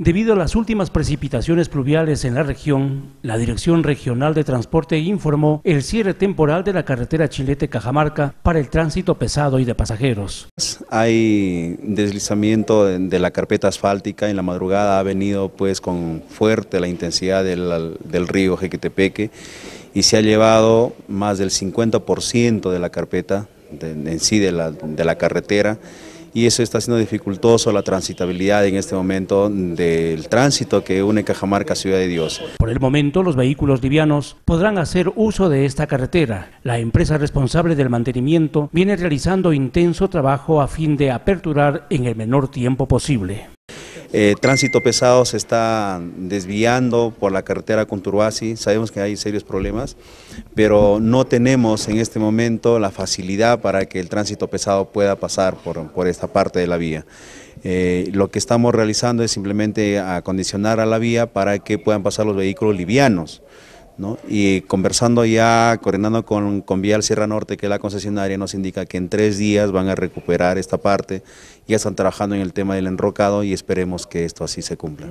Debido a las últimas precipitaciones pluviales en la región, la Dirección Regional de Transporte informó el cierre temporal de la carretera Chilete-Cajamarca para el tránsito pesado y de pasajeros. Hay deslizamiento de la carpeta asfáltica, en la madrugada ha venido pues con fuerte la intensidad del, río Jequetepeque y se ha llevado más del 50% de la carpeta en sí de la, de la carretera y eso está siendo dificultoso la transitabilidad en este momento del tránsito que une Cajamarca a Ciudad de Dios. Por el momento, los vehículos livianos podrán hacer uso de esta carretera. La empresa responsable del mantenimiento viene realizando intenso trabajo a fin de aperturar en el menor tiempo posible. Eh, tránsito pesado se está desviando por la carretera Turuasi. sabemos que hay serios problemas, pero no tenemos en este momento la facilidad para que el tránsito pesado pueda pasar por, esta parte de la vía. Eh, lo que estamos realizando es simplemente acondicionar a la vía para que puedan pasar los vehículos livianos. Y conversando ya, coordinando con, Vía Vial Sierra Norte, que es la concesionaria, nos indica que en tres días van a recuperar esta parte. Ya están trabajando en el tema del enrocado y esperemos que esto así se cumpla.